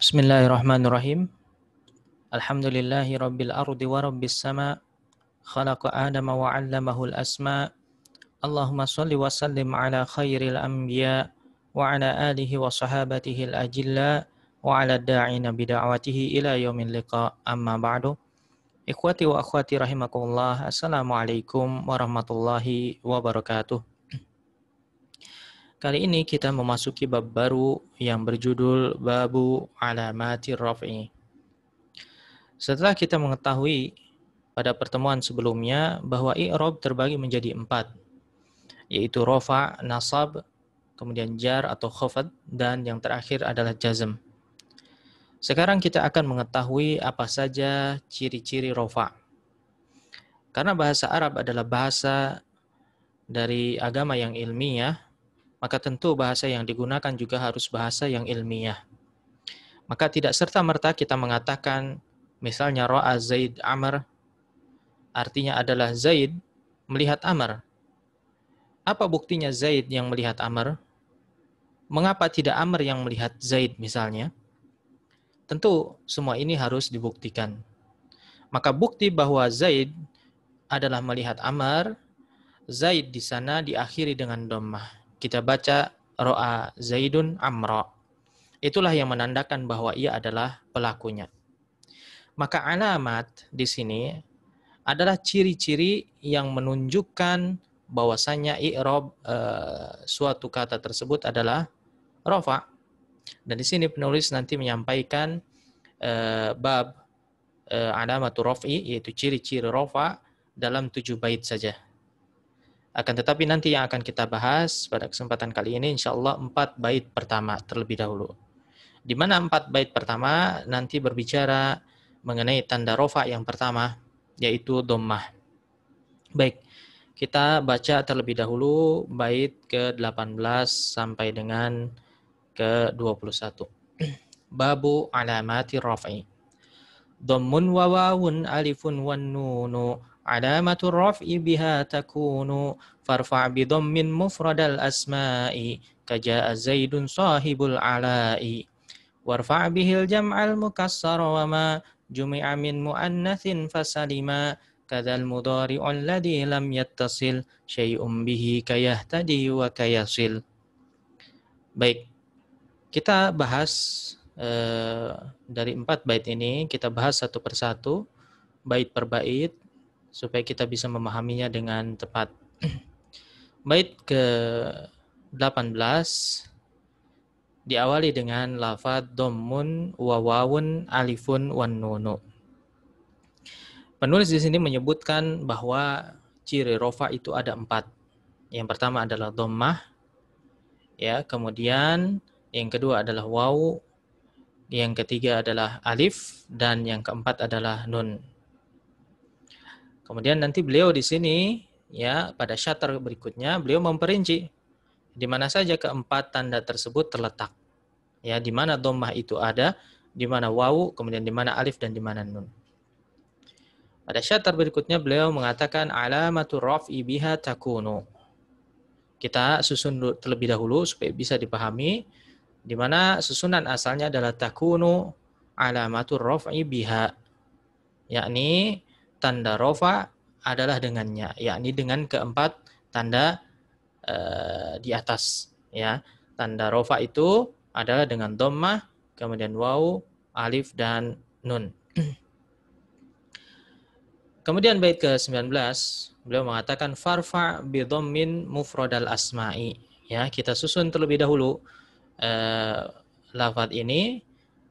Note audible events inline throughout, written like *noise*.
بسم الله الرحمن الرحيم الحمد لله رب الأرض ورب السماء خلق آدم وعلمه الأسماء اللهم صل وسلم على خير الأنبياء وعلى آله وصحابته الأجلاء وعلى الداعين بدعوته إلى يوم اللقاء أما بعد إخوتي وأخواتي رحمكم الله السلام عليكم ورحمة الله وبركاته Kali ini kita memasuki bab baru yang berjudul Babu Alamati Raf'i. Setelah kita mengetahui pada pertemuan sebelumnya bahwa i'rab terbagi menjadi empat, yaitu rofa, nasab, kemudian jar atau khafad, dan yang terakhir adalah jazm. Sekarang kita akan mengetahui apa saja ciri-ciri rofa. Karena bahasa Arab adalah bahasa dari agama yang ilmiah, maka tentu bahasa yang digunakan juga harus bahasa yang ilmiah. Maka tidak serta-merta kita mengatakan, misalnya Ro'a Zaid Amr, artinya adalah Zaid melihat Amr. Apa buktinya Zaid yang melihat Amr? Mengapa tidak Amr yang melihat Zaid misalnya? Tentu semua ini harus dibuktikan. Maka bukti bahwa Zaid adalah melihat Amr, Zaid di sana diakhiri dengan dommah kita baca ro'a Zaidun amro Itulah yang menandakan bahwa ia adalah pelakunya. Maka alamat di sini adalah ciri-ciri yang menunjukkan bahwasanya i'rab e, suatu kata tersebut adalah rofa. Dan di sini penulis nanti menyampaikan e, bab e, alamat rofi yaitu ciri-ciri rofa dalam tujuh bait saja akan tetapi nanti yang akan kita bahas pada kesempatan kali ini insya Allah empat bait pertama terlebih dahulu. Di mana empat bait pertama nanti berbicara mengenai tanda rofa yang pertama yaitu dommah. Baik, kita baca terlebih dahulu bait ke-18 sampai dengan ke-21. *clears throat* Babu alamati rafi. Dommun wawawun wawun alifun wan nunu Alamatur raf'i biha takunu farfa' bi dhammin mufradal asma'i kaja zaidun sahibul ala'i warfa' bihil jam'al mukassar wa ma jumi'a min muannathin fasalima kadzal mudari'ul ladzi lam yattasil syai'um bihi kayahtadi wa kayasil baik kita bahas eh, dari empat bait ini kita bahas satu persatu bait per bait supaya kita bisa memahaminya dengan tepat. *clears throat* Bait ke-18 diawali dengan lafad domun wawawun alifun wan nunu. Penulis di sini menyebutkan bahwa ciri rofa itu ada empat. Yang pertama adalah dommah, ya, kemudian yang kedua adalah wau yang ketiga adalah alif, dan yang keempat adalah nun. Kemudian nanti beliau di sini ya pada shutter berikutnya beliau memperinci di mana saja keempat tanda tersebut terletak. Ya, di mana domah itu ada, di mana wawu, kemudian di mana alif dan di mana nun. Pada syatar berikutnya beliau mengatakan alamatu raf'i biha takunu. Kita susun terlebih dahulu supaya bisa dipahami di mana susunan asalnya adalah takunu alamatu raf'i biha. Yakni tanda rofa adalah dengannya, yakni dengan keempat tanda e, di atas. Ya, tanda rofa itu adalah dengan domah, kemudian wau, alif dan nun. *clears throat* Kemudian bait ke-19 beliau mengatakan farfa bidomin mufradal asma'i. Ya, kita susun terlebih dahulu e, lafadz ini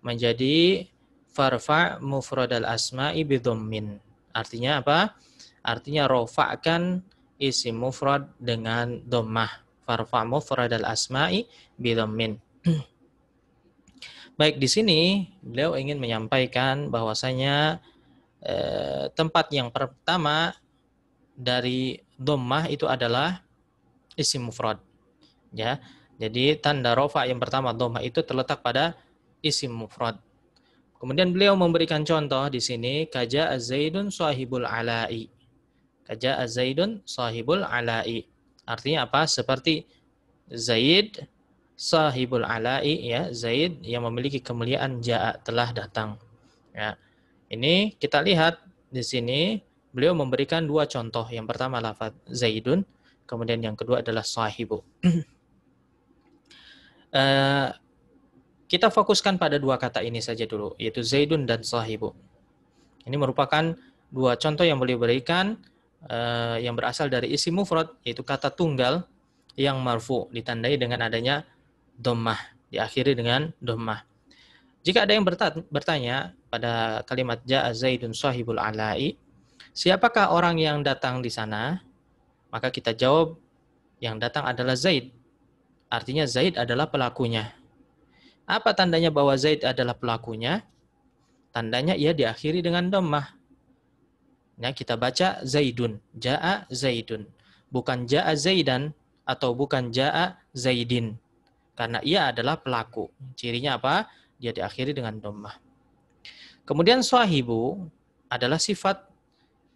menjadi farfa mufradal asma'i bidomin. Artinya apa? Artinya rofa'kan isim mufrad dengan domah Farfa' mufrad al-asma'i bidomin. Baik, di sini beliau ingin menyampaikan bahwasanya eh, tempat yang pertama dari domah itu adalah isim mufrad. Ya. Jadi tanda rofa yang pertama domah itu terletak pada isim mufrad. Kemudian beliau memberikan contoh di sini kaja azaidun sahibul alai. Kaja azaidun sahibul alai. Artinya apa? Seperti Zaid sahibul alai ya, Zaid yang memiliki kemuliaan jaa telah datang. Ya. Ini kita lihat di sini beliau memberikan dua contoh. Yang pertama lafaz Zaidun, kemudian yang kedua adalah sahibu. uh, *clears throat* eh, kita fokuskan pada dua kata ini saja dulu, yaitu Zaidun dan Sahibu. Ini merupakan dua contoh yang boleh diberikan uh, eh, yang berasal dari isi mufrad, yaitu kata tunggal yang marfu, ditandai dengan adanya domah, diakhiri dengan domah. Jika ada yang bertanya pada kalimat ja Zaidun Sahibul Ala'i, siapakah orang yang datang di sana? Maka kita jawab, yang datang adalah Zaid. Artinya Zaid adalah pelakunya. Apa tandanya bahwa Zaid adalah pelakunya? Tandanya ia diakhiri dengan domah. Ya, kita baca Zaidun, Ja'a Zaidun. Bukan Ja'a Zaidan atau bukan Ja'a Zaidin. Karena ia adalah pelaku. Cirinya apa? Dia diakhiri dengan domah. Kemudian sahibu adalah sifat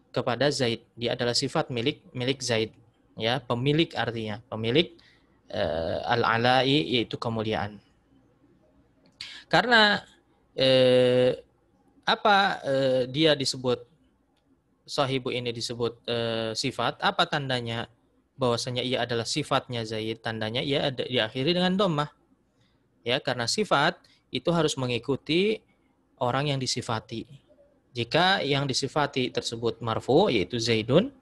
kepada Zaid. Dia adalah sifat milik milik Zaid. Ya, pemilik artinya, pemilik uh, al-ala'i yaitu kemuliaan. Karena eh, apa eh, dia disebut sahibu ini disebut eh, sifat, apa tandanya bahwasanya ia adalah sifatnya Zaid, tandanya ia ada, diakhiri dengan domah. Ya, karena sifat itu harus mengikuti orang yang disifati. Jika yang disifati tersebut marfu yaitu Zaidun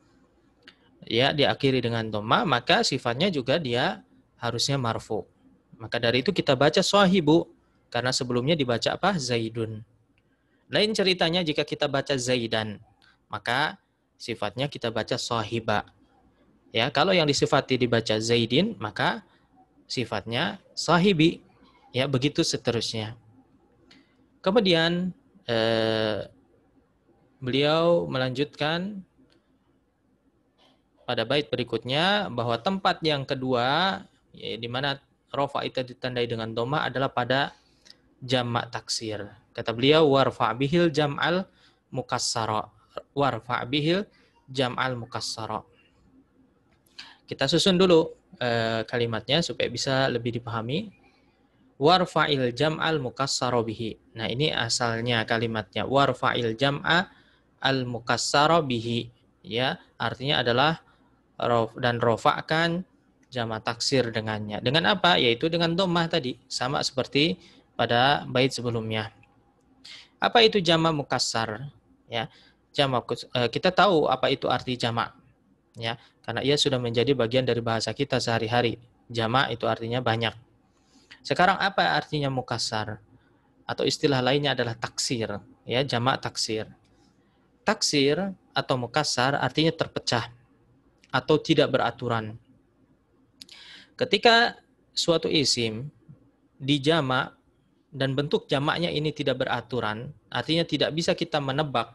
ya diakhiri dengan doma maka sifatnya juga dia harusnya marfu. Maka dari itu kita baca sahibu karena sebelumnya dibaca apa? Zaidun. Lain ceritanya jika kita baca Zaidan, maka sifatnya kita baca sahiba. Ya, kalau yang disifati dibaca Zaidin, maka sifatnya sahibi. Ya, begitu seterusnya. Kemudian eh, beliau melanjutkan pada bait berikutnya bahwa tempat yang kedua ya, di mana rofa itu ditandai dengan doma adalah pada jamak taksir. Kata beliau warfa bihil jam'al mukassara. Warfa bihil jam'al mukassara. Kita susun dulu eh, kalimatnya supaya bisa lebih dipahami. Warfa'il jam'al mukassara bihi. Nah, ini asalnya kalimatnya warfa'il jam'a al mukassara bihi ya. Artinya adalah dan rofakan jama taksir dengannya. Dengan apa? Yaitu dengan domah tadi. Sama seperti pada bait sebelumnya. Apa itu jamak mukasar Ya, jamak e, kita tahu apa itu arti jamak. Ya, karena ia sudah menjadi bagian dari bahasa kita sehari-hari. Jamak itu artinya banyak. Sekarang apa artinya mukasar Atau istilah lainnya adalah taksir, ya, jamak taksir. Taksir atau mukasar artinya terpecah atau tidak beraturan. Ketika suatu isim dijamak dan bentuk jamaknya ini tidak beraturan, artinya tidak bisa kita menebak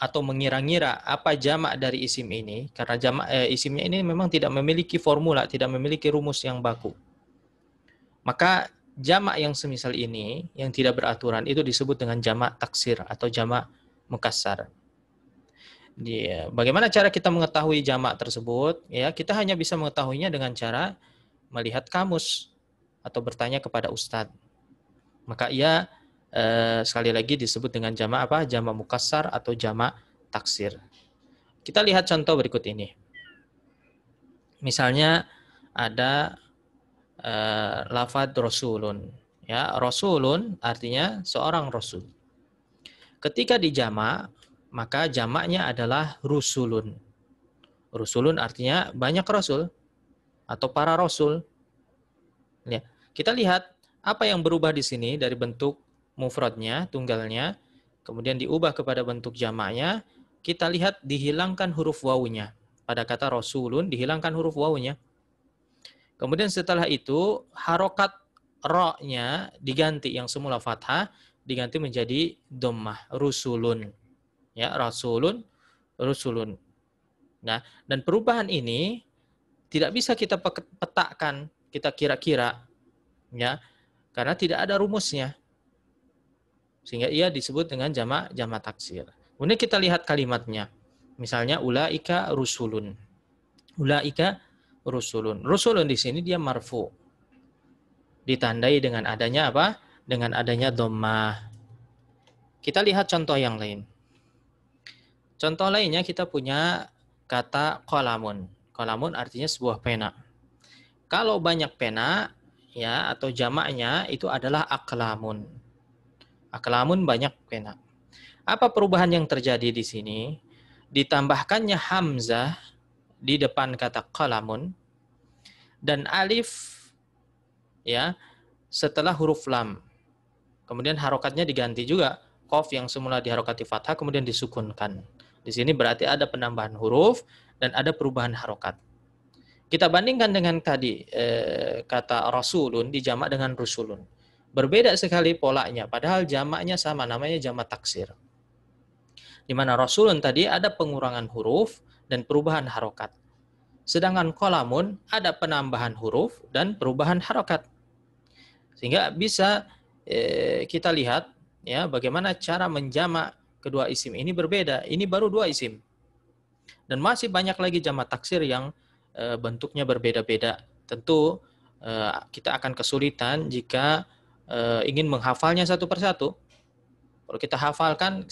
atau mengira-ngira apa jamak dari isim ini karena jamak eh, isimnya ini memang tidak memiliki formula, tidak memiliki rumus yang baku. Maka jamak yang semisal ini yang tidak beraturan itu disebut dengan jamak taksir atau jamak mukassar. bagaimana cara kita mengetahui jamak tersebut? Ya, kita hanya bisa mengetahuinya dengan cara melihat kamus atau bertanya kepada ustadz. Maka ia eh, sekali lagi disebut dengan jama apa? Jama Mukasar atau jama taksir. Kita lihat contoh berikut ini. Misalnya ada eh, lafad rasulun. Ya, rasulun artinya seorang rasul. Ketika di jama maka jamaknya adalah rusulun. Rusulun artinya banyak rasul atau para rasul. Ya. Kita lihat apa yang berubah di sini dari bentuk mufradnya, tunggalnya, kemudian diubah kepada bentuk jamaknya, kita lihat dihilangkan huruf wawunya. Pada kata rasulun dihilangkan huruf wawunya. Kemudian setelah itu harokat ro diganti yang semula fathah diganti menjadi domah, rusulun. Ya, rasulun, rusulun. Nah, dan perubahan ini tidak bisa kita petakan, kita kira-kira ya karena tidak ada rumusnya sehingga ia disebut dengan jama' jama' taksir. Kemudian kita lihat kalimatnya. Misalnya ulaika rusulun. Ulaika rusulun. Rusulun di sini dia marfu. Ditandai dengan adanya apa? Dengan adanya dhammah. Kita lihat contoh yang lain. Contoh lainnya kita punya kata kolamun. Kolamun artinya sebuah pena. Kalau banyak pena, ya atau jamaknya itu adalah aklamun. Aklamun banyak pena. Apa perubahan yang terjadi di sini? Ditambahkannya hamzah di depan kata kalamun dan alif ya setelah huruf lam. Kemudian harokatnya diganti juga kof yang semula diharokati fathah kemudian disukunkan. Di sini berarti ada penambahan huruf dan ada perubahan harokat. Kita bandingkan dengan tadi eh, kata rasulun dijamak dengan rusulun. Berbeda sekali polanya, padahal jamaknya sama, namanya jamak taksir. Di mana rasulun tadi ada pengurangan huruf dan perubahan harokat. Sedangkan kolamun ada penambahan huruf dan perubahan harokat. Sehingga bisa eh, kita lihat ya bagaimana cara menjamak kedua isim ini berbeda. Ini baru dua isim. Dan masih banyak lagi jamak taksir yang Eh, bentuknya berbeda-beda. Tentu eh, kita akan kesulitan jika eh, ingin menghafalnya satu persatu. Kalau kita hafalkan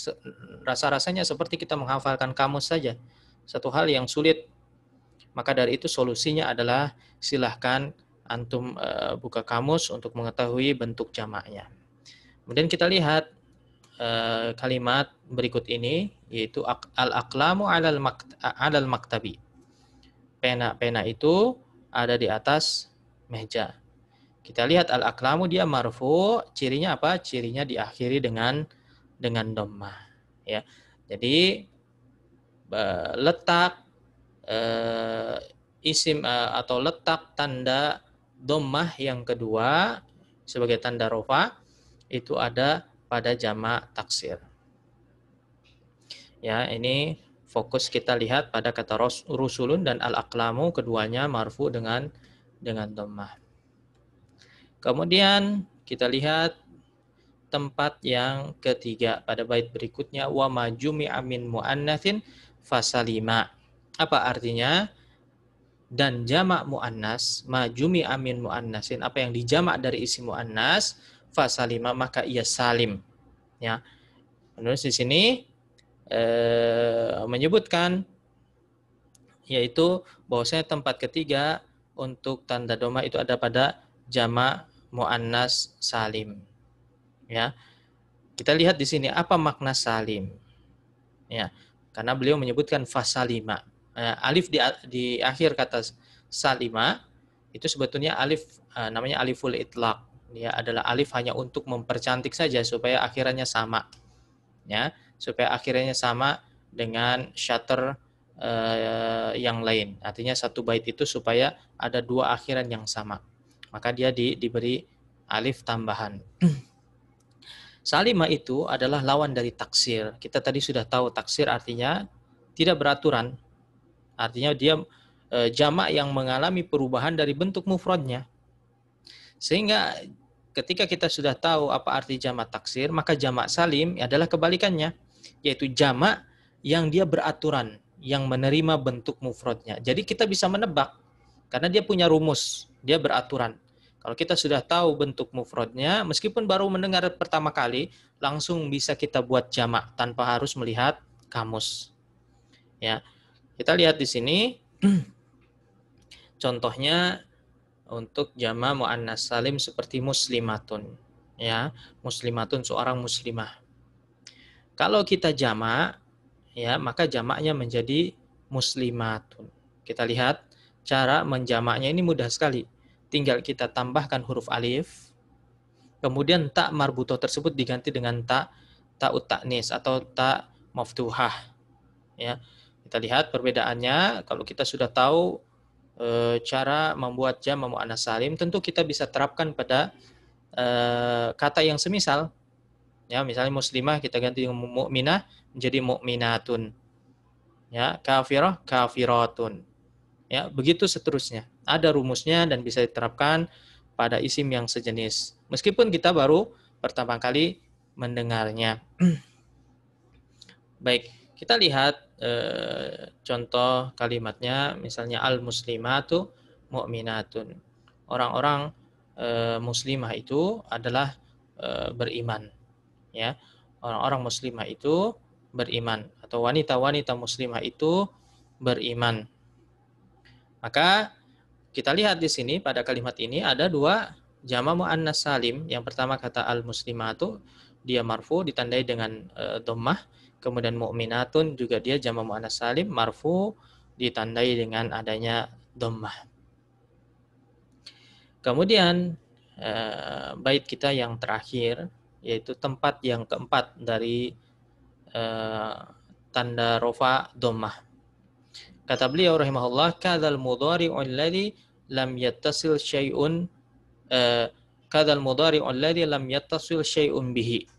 rasa-rasanya seperti kita menghafalkan kamus saja. Satu hal yang sulit. Maka dari itu solusinya adalah silahkan antum buka kamus untuk mengetahui bentuk jamaknya. Kemudian kita lihat kalimat berikut ini yaitu al aklamu alal, maktabi. -al maktabi pena-pena itu ada di atas meja. Kita lihat al-aklamu dia marfu, cirinya apa? Cirinya diakhiri dengan dengan domma. Ya. Jadi letak eh, isim eh, atau letak tanda domah yang kedua sebagai tanda rofa itu ada pada jamak taksir. Ya, ini fokus kita lihat pada kata rusulun dan al-aqlamu keduanya marfu dengan dengan domah. Kemudian kita lihat tempat yang ketiga pada bait berikutnya wa majumi amin muannasin fasalima. Apa artinya? Dan jamak muannas, majumi amin muannasin, apa yang dijamak dari isi muannas, fasalima maka ia salim. Ya. menurut di sini Eh, menyebutkan yaitu bahwasanya tempat ketiga untuk tanda doma itu ada pada jama muannas salim. Ya. Kita lihat di sini apa makna salim. Ya. Karena beliau menyebutkan fasalima. Eh, alif di di akhir kata salima itu sebetulnya alif eh, namanya aliful itlaq. Dia adalah alif hanya untuk mempercantik saja supaya akhirannya sama. Ya supaya akhirnya sama dengan shutter eh, yang lain. Artinya satu byte itu supaya ada dua akhiran yang sama. Maka dia di, diberi alif tambahan. *clears throat* Salima itu adalah lawan dari taksir. Kita tadi sudah tahu taksir artinya tidak beraturan. Artinya dia e, jamak yang mengalami perubahan dari bentuk mufradnya. Sehingga ketika kita sudah tahu apa arti jamak taksir, maka jamak salim adalah kebalikannya yaitu jama' yang dia beraturan, yang menerima bentuk mufrodnya. Jadi kita bisa menebak karena dia punya rumus, dia beraturan. Kalau kita sudah tahu bentuk mufrodnya, meskipun baru mendengar pertama kali, langsung bisa kita buat jama' tanpa harus melihat kamus. Ya, kita lihat di sini. *clears throat* Contohnya untuk jama muannas salim seperti muslimatun, ya muslimatun seorang muslimah. Kalau kita jamak, ya maka jamaknya menjadi muslimatun. Kita lihat cara menjamaknya ini mudah sekali. Tinggal kita tambahkan huruf alif, kemudian tak marbuto tersebut diganti dengan tak tak utaknis atau tak maftuhah. Ya, kita lihat perbedaannya. Kalau kita sudah tahu e, cara membuat jam mu'anas salim, tentu kita bisa terapkan pada e, kata yang semisal Ya, misalnya muslimah kita ganti dengan mukminah menjadi mukminatun. Ya, kafirah kafiratun. Ya, begitu seterusnya. Ada rumusnya dan bisa diterapkan pada isim yang sejenis. Meskipun kita baru pertama kali mendengarnya. *clears throat* Baik, kita lihat eh, contoh kalimatnya misalnya al muslimatu mukminatun Orang-orang eh, muslimah itu adalah eh, beriman ya orang-orang muslimah itu beriman atau wanita-wanita muslimah itu beriman. Maka kita lihat di sini pada kalimat ini ada dua jama muannas salim. Yang pertama kata al muslimatu dia marfu ditandai dengan e, kemudian mu'minatun juga dia jama muannas salim marfu ditandai dengan adanya domah. Kemudian e, bait kita yang terakhir yaitu tempat yang keempat dari eh, tanda rofa domah Kata beliau rahimahullah kadal mudhari'u alladhi lam yattasil syai'un eh, kadal mudhari'u alladhi lam yattasil syai'un bihi.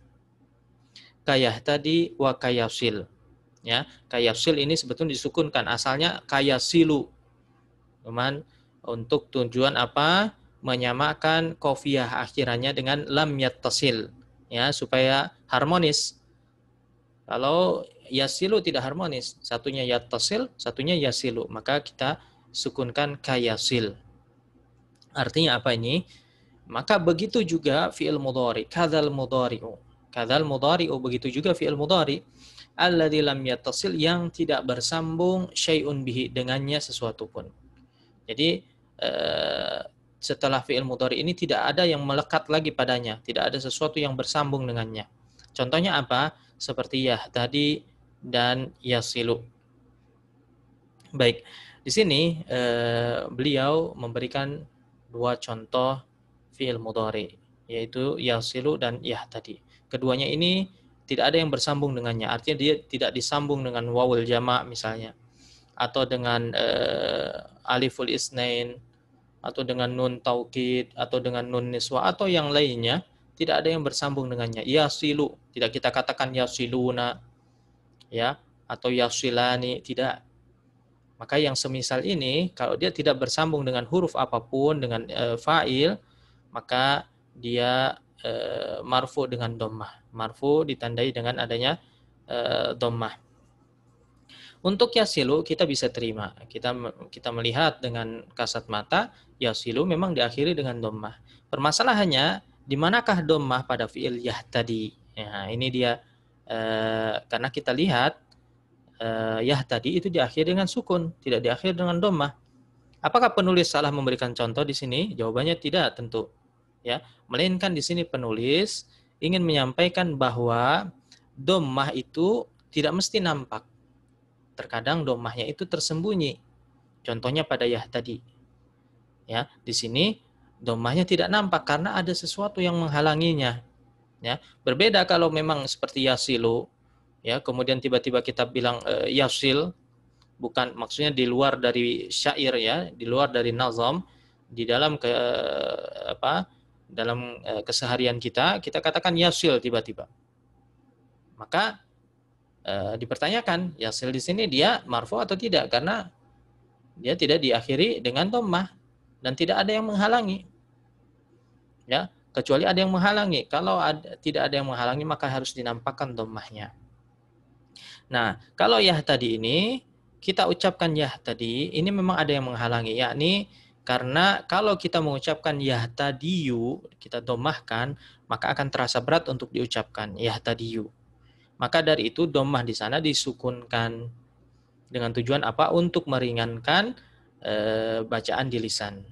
Kayah tadi wa kayasil. Ya, kayasil ini sebetulnya disukunkan asalnya kayasilu. Cuman untuk tujuan apa? menyamakan kofiah akhirannya dengan lam yattasil ya supaya harmonis. Kalau yasilu tidak harmonis, satunya yatasil, satunya yasilu, maka kita sukunkan kayasil. Artinya apa ini? Maka begitu juga fi'il mudhari, kadzal mudhari'u. Kadzal mudhari'u begitu juga fi'il mudhari alladzi lam yattasil yang tidak bersambung syai'un bihi dengannya sesuatu pun. Jadi eh, setelah fi'il mudhari ini tidak ada yang melekat lagi padanya, tidak ada sesuatu yang bersambung dengannya. Contohnya apa? Seperti ya tadi dan yasilu. Baik, di sini eh, beliau memberikan dua contoh fi'il mudhari, yaitu yasilu dan yah tadi. Keduanya ini tidak ada yang bersambung dengannya, artinya dia tidak disambung dengan wawul jama misalnya atau dengan eh, aliful isnain atau dengan nun taukid atau dengan nun niswa atau yang lainnya tidak ada yang bersambung dengannya silu tidak kita katakan yasiluna ya atau silani tidak maka yang semisal ini kalau dia tidak bersambung dengan huruf apapun dengan e, fa'il maka dia e, marfu dengan dommah marfu ditandai dengan adanya e, untuk yasilu kita bisa terima. Kita kita melihat dengan kasat mata yasilu memang diakhiri dengan dommah. Permasalahannya di manakah dommah pada fi'il yah tadi? Ya, ini dia e, karena kita lihat e, yah tadi itu diakhiri dengan sukun, tidak diakhiri dengan dommah. Apakah penulis salah memberikan contoh di sini? Jawabannya tidak tentu. Ya, melainkan di sini penulis ingin menyampaikan bahwa dommah itu tidak mesti nampak. Terkadang domahnya itu tersembunyi. Contohnya pada yah tadi. Ya, di sini domahnya tidak nampak karena ada sesuatu yang menghalanginya. Ya, berbeda kalau memang seperti yasilu, ya, kemudian tiba-tiba kita bilang e, yasil, bukan maksudnya di luar dari syair ya, di luar dari nazam, di dalam ke eh, apa? Dalam eh, keseharian kita, kita katakan yasil tiba-tiba. Maka Eh, dipertanyakan yasil ya, di sini dia marfu atau tidak karena dia tidak diakhiri dengan tomah dan tidak ada yang menghalangi ya kecuali ada yang menghalangi kalau ada, tidak ada yang menghalangi maka harus dinampakkan tomahnya. nah kalau ya tadi ini kita ucapkan ya tadi ini memang ada yang menghalangi yakni karena kalau kita mengucapkan tadiu kita domahkan, maka akan terasa berat untuk diucapkan tadiu. Maka dari itu domah di sana disukunkan dengan tujuan apa? Untuk meringankan e, bacaan di lisan.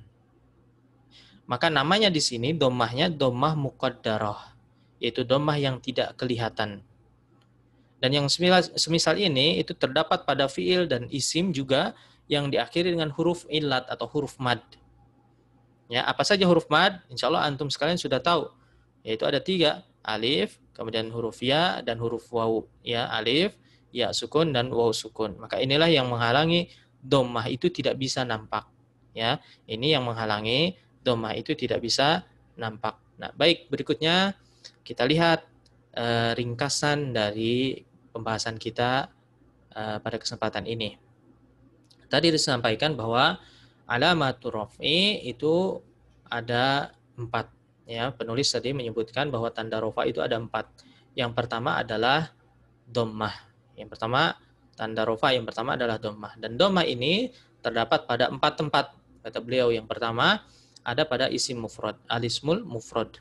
Maka namanya di sini domahnya domah mukaddaroh, yaitu domah yang tidak kelihatan. Dan yang semisal, semisal ini itu terdapat pada fiil dan isim juga yang diakhiri dengan huruf ilat atau huruf mad. Ya, apa saja huruf mad? Insya Allah antum sekalian sudah tahu. Yaitu ada tiga alif, kemudian huruf ya dan huruf wawu, ya alif, ya sukun dan wawu sukun. Maka inilah yang menghalangi domah itu tidak bisa nampak, ya. Ini yang menghalangi domah itu tidak bisa nampak. Nah, baik berikutnya kita lihat e, ringkasan dari pembahasan kita e, pada kesempatan ini. Tadi disampaikan bahwa alamatur rofi itu ada empat ya penulis tadi menyebutkan bahwa tanda rofa itu ada empat. Yang pertama adalah domah Yang pertama tanda rofa yang pertama adalah domah dan domah ini terdapat pada empat tempat kata beliau. Yang pertama ada pada isi mufrad, alismul mufrad.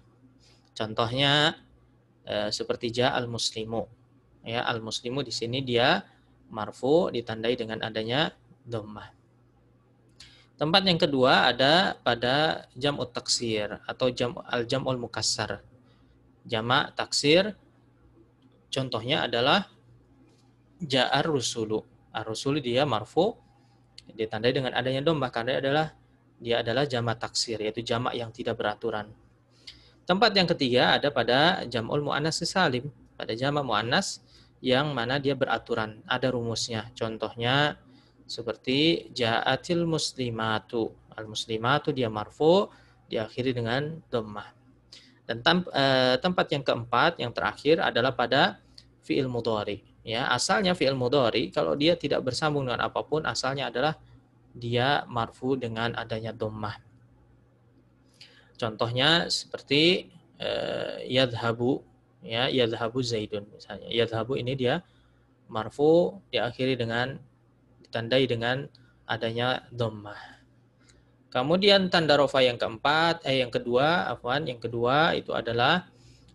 Contohnya eh, seperti ja al muslimu. Ya, al muslimu di sini dia marfu ditandai dengan adanya domah Tempat yang kedua ada pada jam taksir atau jam al jam ul mukasar Jamak taksir contohnya adalah ja'ar rusulu. Ar-rusulu dia marfu ditandai dengan adanya domba karena adalah dia adalah jama taksir yaitu jama yang tidak beraturan. Tempat yang ketiga ada pada jam ul muannas salim, pada jamak muannas yang mana dia beraturan, ada rumusnya. Contohnya seperti ja'atil muslimatu. Al muslimatu dia marfu diakhiri dengan domah Dan eh, tempat yang keempat yang terakhir adalah pada fi'il mudhari. Ya, asalnya fi'il mudhari kalau dia tidak bersambung dengan apapun asalnya adalah dia marfu dengan adanya domah Contohnya seperti eh, yadhabu ya yadhabu zaidun misalnya. Yadhabu ini dia marfu diakhiri dengan ditandai dengan adanya dhammah. Kemudian tanda rofa yang keempat, eh yang kedua, afwan, yang kedua itu adalah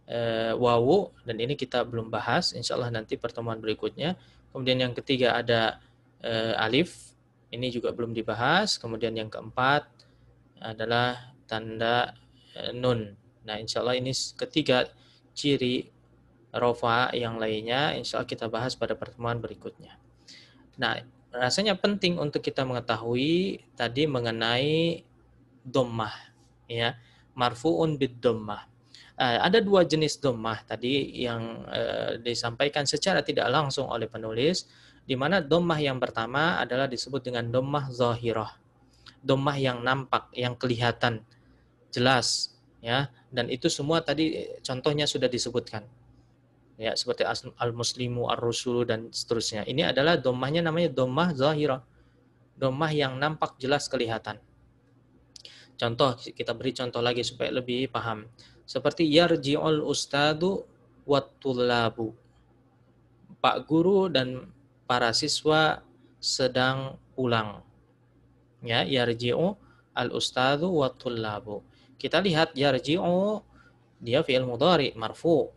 eh, wawu dan ini kita belum bahas, insya Allah nanti pertemuan berikutnya. Kemudian yang ketiga ada eh, alif, ini juga belum dibahas. Kemudian yang keempat adalah tanda eh, nun. Nah, insya Allah ini ketiga ciri rofa yang lainnya, insya Allah kita bahas pada pertemuan berikutnya. Nah, rasanya penting untuk kita mengetahui tadi mengenai domah ya marfuun bid domah eh, ada dua jenis domah tadi yang eh, disampaikan secara tidak langsung oleh penulis di mana domah yang pertama adalah disebut dengan domah zahirah domah yang nampak yang kelihatan jelas ya dan itu semua tadi contohnya sudah disebutkan ya seperti al-muslimu ar-rusulu dan seterusnya. Ini adalah domahnya namanya domah zahirah. Domah yang nampak jelas kelihatan. Contoh kita beri contoh lagi supaya lebih paham. Seperti yarji'ul ustadu watulabu. Pak guru dan para siswa sedang pulang. Ya, yarji'u al ustadu watulabu. Kita lihat yarji'u dia fi'il mudhari marfu'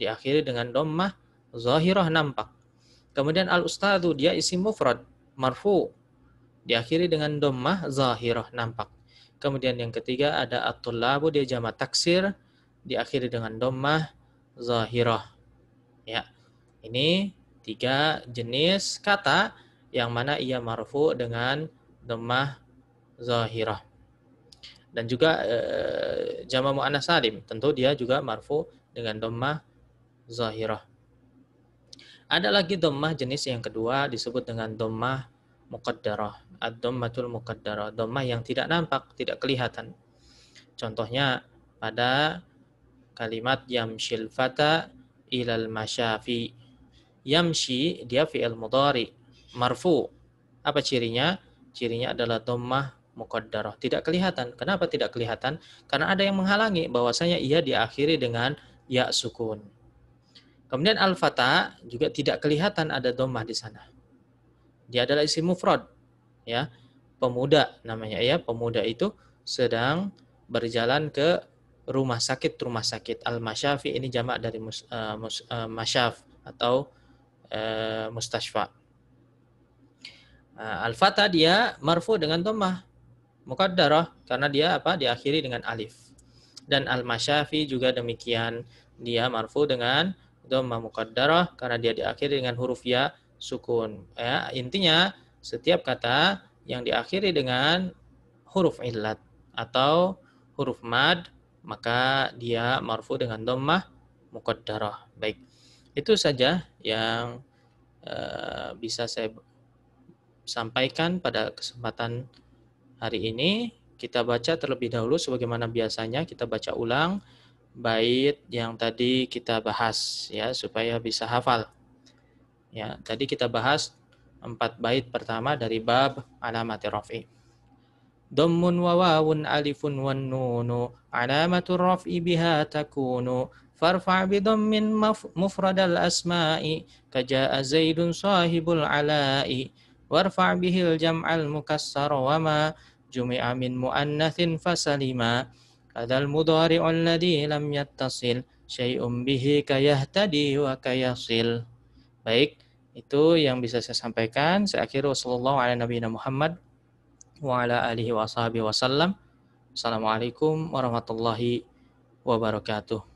diakhiri dengan dommah zahirah nampak. Kemudian al ustadu dia isi mufrad marfu diakhiri dengan dommah zahirah nampak. Kemudian yang ketiga ada at-tullabu dia jama taksir diakhiri dengan dommah zahirah. Ya. Ini tiga jenis kata yang mana ia marfu dengan dommah zahirah. Dan juga e, jama mu'anas salim tentu dia juga marfu dengan dommah zahirah. Ada lagi dommah jenis yang kedua disebut dengan dommah muqaddarah. Ad-dommatul muqaddarah. Dommah yang tidak nampak, tidak kelihatan. Contohnya pada kalimat yamshil fata ilal masyafi. Yamshi dia fi'il mudhari marfu. Apa cirinya? Cirinya adalah dommah muqaddarah. Tidak kelihatan. Kenapa tidak kelihatan? Karena ada yang menghalangi bahwasanya ia diakhiri dengan ya sukun. Kemudian al-fata juga tidak kelihatan ada domah di sana. Dia adalah isim mufrad, ya. Pemuda namanya ya, pemuda itu sedang berjalan ke rumah sakit rumah sakit al-masyafi ini jamak dari mus, uh, mus, uh, masyaf atau uh, mustashfa. Uh, al-fata dia marfu dengan domah mukaddarah karena dia apa diakhiri dengan alif dan al masyafi juga demikian dia marfu dengan dhammah muqaddarah karena dia diakhiri dengan huruf ya sukun. Ya, intinya setiap kata yang diakhiri dengan huruf ilat atau huruf mad maka dia marfu dengan dhammah muqaddarah. Baik. Itu saja yang uh, bisa saya sampaikan pada kesempatan hari ini. Kita baca terlebih dahulu sebagaimana biasanya kita baca ulang bait yang tadi kita bahas ya supaya bisa hafal. Ya, tadi kita bahas empat bait pertama dari bab alamati rafi. Dommun wawun alifun wan nunu alamatu rafi biha takunu farfa bi dommin mufradal asma'i kaja'a zaidun sahibul ala'i warfa bihil jam'al mukassar wa ma jumi'a min muannatsin fasalima Kadzal mudhari'u alladhi lam yattasil syai'um bihi kayahtadi wa kayasil. Baik, itu yang bisa saya sampaikan. Saya akhiri wasallallahu ala nabiyina Muhammad wa ala alihi wa sahbihi sallam. Assalamualaikum warahmatullahi wabarakatuh.